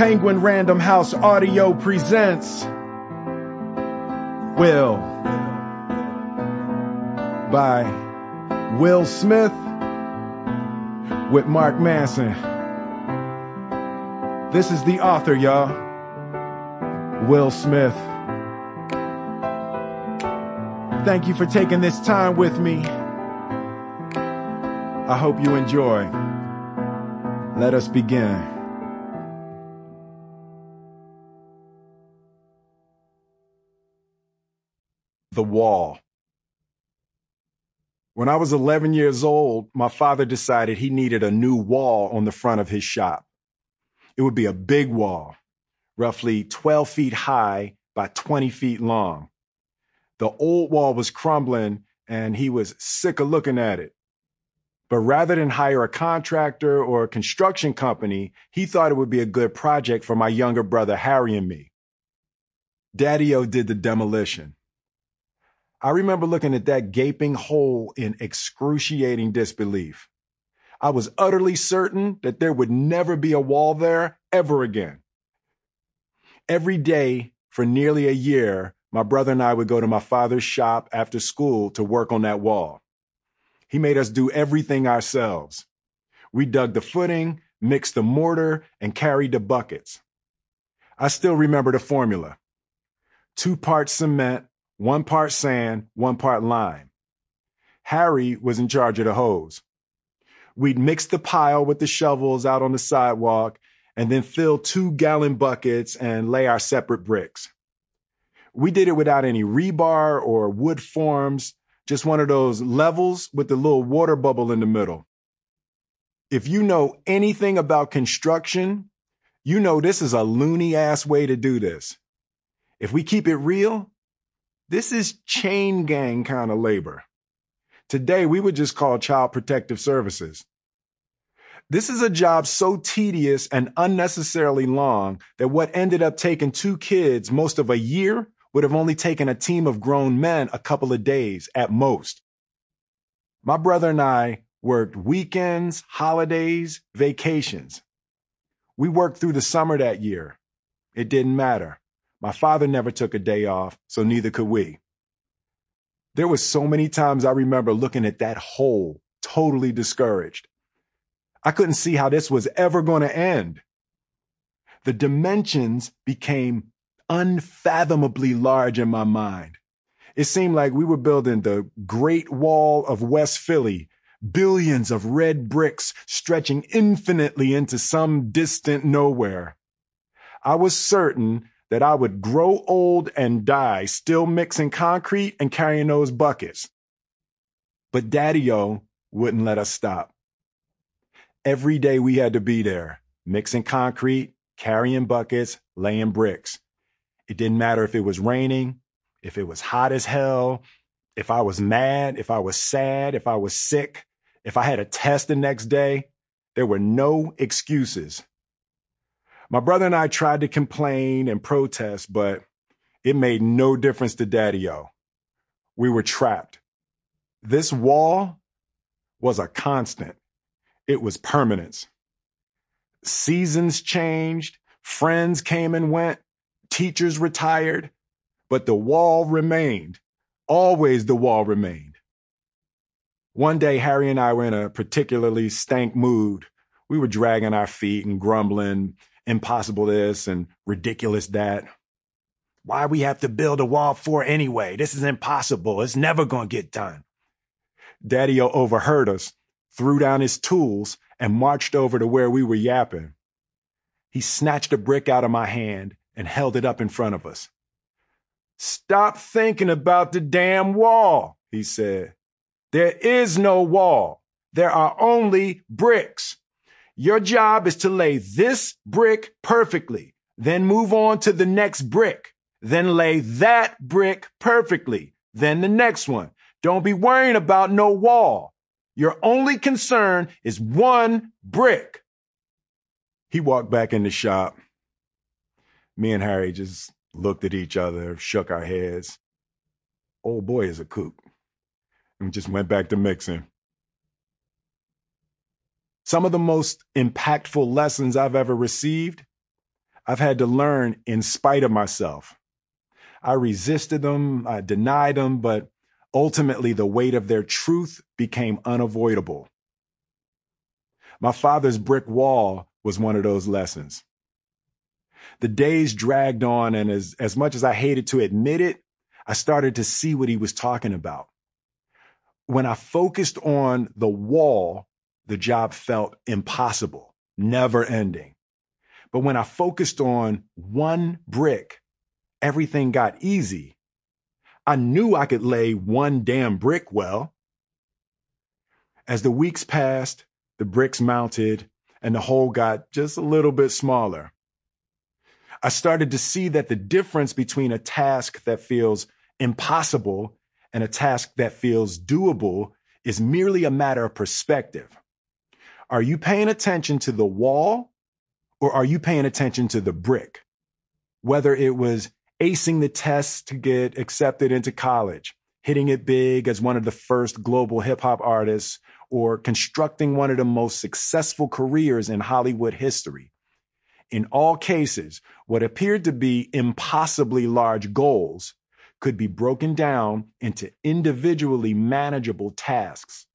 Penguin Random House Audio presents Will by Will Smith with Mark Manson. This is the author, y'all. Will Smith. Thank you for taking this time with me. I hope you enjoy. Let us begin. The Wall. When I was 11 years old, my father decided he needed a new wall on the front of his shop. It would be a big wall, roughly 12 feet high by 20 feet long. The old wall was crumbling and he was sick of looking at it. But rather than hire a contractor or a construction company, he thought it would be a good project for my younger brother Harry and me. Daddy O did the demolition. I remember looking at that gaping hole in excruciating disbelief. I was utterly certain that there would never be a wall there ever again. Every day for nearly a year, my brother and I would go to my father's shop after school to work on that wall. He made us do everything ourselves. We dug the footing, mixed the mortar, and carried the buckets. I still remember the formula two parts cement, one part sand, one part lime. Harry was in charge of the hose. We'd mix the pile with the shovels out on the sidewalk and then fill two gallon buckets and lay our separate bricks. We did it without any rebar or wood forms, just one of those levels with the little water bubble in the middle. If you know anything about construction, you know this is a loony ass way to do this. If we keep it real, this is chain gang kind of labor. Today, we would just call child protective services. This is a job so tedious and unnecessarily long that what ended up taking two kids most of a year would have only taken a team of grown men a couple of days at most. My brother and I worked weekends, holidays, vacations. We worked through the summer that year. It didn't matter. My father never took a day off, so neither could we. There were so many times I remember looking at that hole, totally discouraged. I couldn't see how this was ever going to end. The dimensions became unfathomably large in my mind. It seemed like we were building the Great Wall of West Philly, billions of red bricks stretching infinitely into some distant nowhere. I was certain that I would grow old and die still mixing concrete and carrying those buckets. But Daddy O wouldn't let us stop. Every day we had to be there, mixing concrete, carrying buckets, laying bricks. It didn't matter if it was raining, if it was hot as hell, if I was mad, if I was sad, if I was sick, if I had a test the next day. There were no excuses. My brother and I tried to complain and protest, but it made no difference to Daddy O. We were trapped. This wall was a constant, it was permanence. Seasons changed, friends came and went, teachers retired, but the wall remained. Always the wall remained. One day, Harry and I were in a particularly stank mood. We were dragging our feet and grumbling impossible this and ridiculous that. Why we have to build a wall for anyway? This is impossible. It's never going to get done. Daddy overheard us, threw down his tools, and marched over to where we were yapping. He snatched a brick out of my hand and held it up in front of us. Stop thinking about the damn wall, he said. There is no wall. There are only bricks. Your job is to lay this brick perfectly, then move on to the next brick, then lay that brick perfectly, then the next one. Don't be worrying about no wall. Your only concern is one brick. He walked back in the shop. Me and Harry just looked at each other, shook our heads. Old boy is a kook, and just went back to mixing. Some of the most impactful lessons I've ever received, I've had to learn in spite of myself. I resisted them, I denied them, but ultimately the weight of their truth became unavoidable. My father's brick wall was one of those lessons. The days dragged on, and as, as much as I hated to admit it, I started to see what he was talking about. When I focused on the wall the job felt impossible, never ending. But when I focused on one brick, everything got easy. I knew I could lay one damn brick well. As the weeks passed, the bricks mounted, and the hole got just a little bit smaller. I started to see that the difference between a task that feels impossible and a task that feels doable is merely a matter of perspective. Are you paying attention to the wall or are you paying attention to the brick? Whether it was acing the test to get accepted into college, hitting it big as one of the first global hip hop artists, or constructing one of the most successful careers in Hollywood history. In all cases, what appeared to be impossibly large goals could be broken down into individually manageable tasks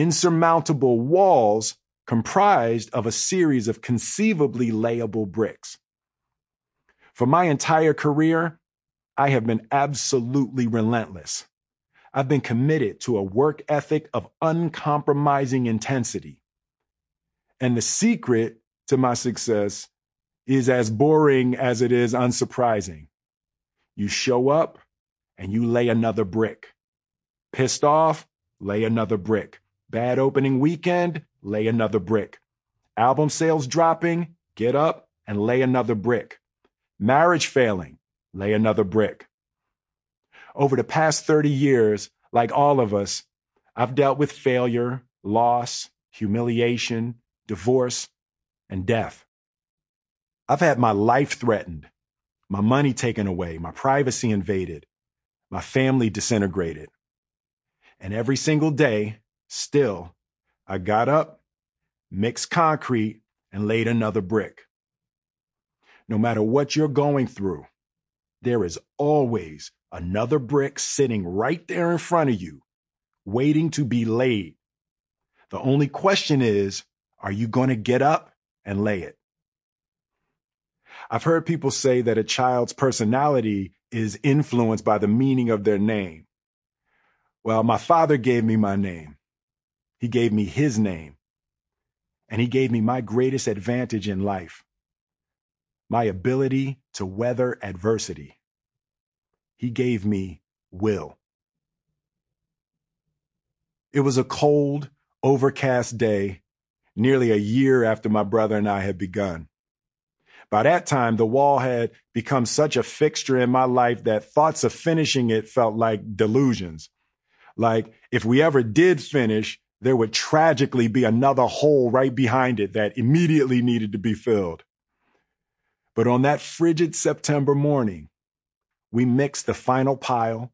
insurmountable walls comprised of a series of conceivably layable bricks. For my entire career, I have been absolutely relentless. I've been committed to a work ethic of uncompromising intensity. And the secret to my success is as boring as it is unsurprising. You show up and you lay another brick. Pissed off, lay another brick. Bad opening weekend, lay another brick. Album sales dropping, get up and lay another brick. Marriage failing, lay another brick. Over the past 30 years, like all of us, I've dealt with failure, loss, humiliation, divorce, and death. I've had my life threatened, my money taken away, my privacy invaded, my family disintegrated. And every single day, Still, I got up, mixed concrete, and laid another brick. No matter what you're going through, there is always another brick sitting right there in front of you, waiting to be laid. The only question is, are you going to get up and lay it? I've heard people say that a child's personality is influenced by the meaning of their name. Well, my father gave me my name. He gave me his name. And he gave me my greatest advantage in life my ability to weather adversity. He gave me will. It was a cold, overcast day, nearly a year after my brother and I had begun. By that time, the wall had become such a fixture in my life that thoughts of finishing it felt like delusions. Like, if we ever did finish, there would tragically be another hole right behind it that immediately needed to be filled. But on that frigid September morning, we mixed the final pile,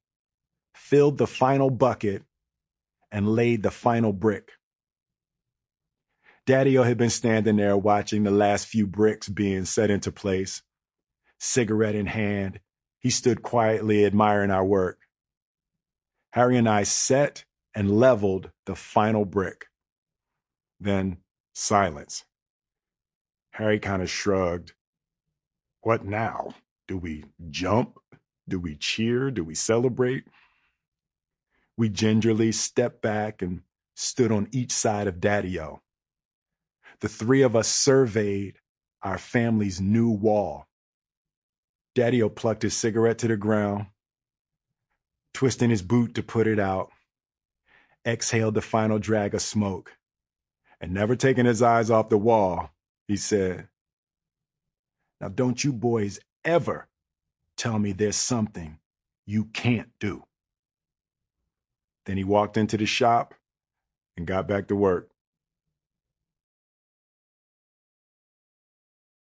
filled the final bucket, and laid the final brick. daddy had been standing there watching the last few bricks being set into place. Cigarette in hand, he stood quietly admiring our work. Harry and I set and leveled the final brick. Then silence. Harry kind of shrugged. What now? Do we jump? Do we cheer? Do we celebrate? We gingerly stepped back and stood on each side of Daddy O. The three of us surveyed our family's new wall. Daddy O plucked his cigarette to the ground, twisting his boot to put it out exhaled the final drag of smoke. And never taking his eyes off the wall, he said, Now don't you boys ever tell me there's something you can't do. Then he walked into the shop and got back to work.